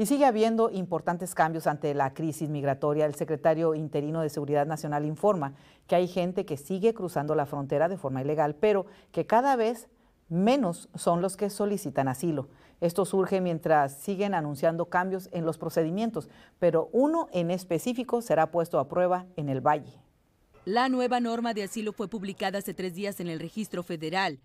Y sigue habiendo importantes cambios ante la crisis migratoria. El secretario interino de Seguridad Nacional informa que hay gente que sigue cruzando la frontera de forma ilegal, pero que cada vez menos son los que solicitan asilo. Esto surge mientras siguen anunciando cambios en los procedimientos, pero uno en específico será puesto a prueba en el Valle. La nueva norma de asilo fue publicada hace tres días en el Registro Federal.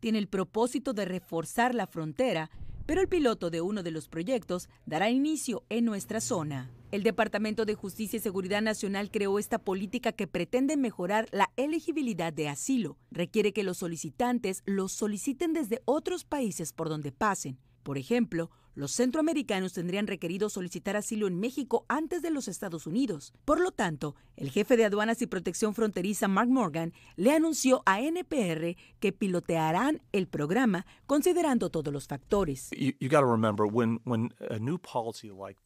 Tiene el propósito de reforzar la frontera pero el piloto de uno de los proyectos dará inicio en nuestra zona. El Departamento de Justicia y Seguridad Nacional creó esta política que pretende mejorar la elegibilidad de asilo. Requiere que los solicitantes los soliciten desde otros países por donde pasen. Por ejemplo, los centroamericanos tendrían requerido solicitar asilo en México antes de los Estados Unidos. Por lo tanto, el jefe de aduanas y protección fronteriza Mark Morgan le anunció a NPR que pilotearán el programa considerando todos los factores.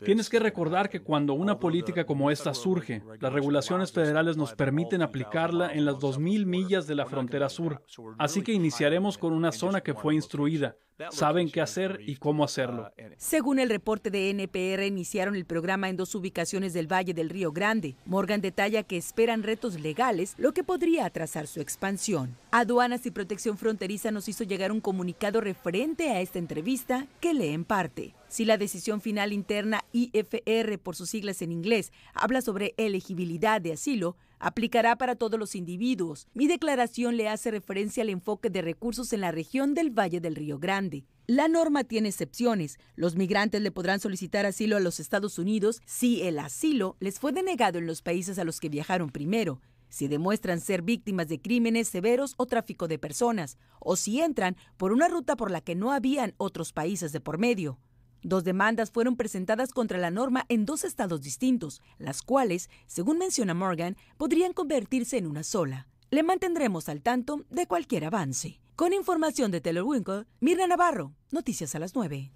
Tienes que recordar que cuando una política como esta surge, las regulaciones federales nos permiten aplicarla en las 2.000 millas de la frontera sur. Así que iniciaremos con una zona que fue instruida, saben qué hacer y cómo uh, hacerlo. Según el reporte de NPR, iniciaron el programa en dos ubicaciones del Valle del Río Grande. Morgan detalla que esperan retos legales, lo que podría atrasar su expansión. Aduanas y Protección Fronteriza nos hizo llegar un comunicado referente a esta entrevista que lee en parte. Si la decisión final interna IFR, por sus siglas en inglés, habla sobre elegibilidad de asilo, aplicará para todos los individuos. Mi declaración le hace referencia al enfoque de recursos en la región del Valle del Río Grande. La norma tiene excepciones. Los migrantes le podrán solicitar asilo a los Estados Unidos si el asilo les fue denegado en los países a los que viajaron primero, si demuestran ser víctimas de crímenes severos o tráfico de personas, o si entran por una ruta por la que no habían otros países de por medio. Dos demandas fueron presentadas contra la norma en dos estados distintos, las cuales, según menciona Morgan, podrían convertirse en una sola. Le mantendremos al tanto de cualquier avance. Con información de Taylor Winkle, Mirna Navarro, Noticias a las 9.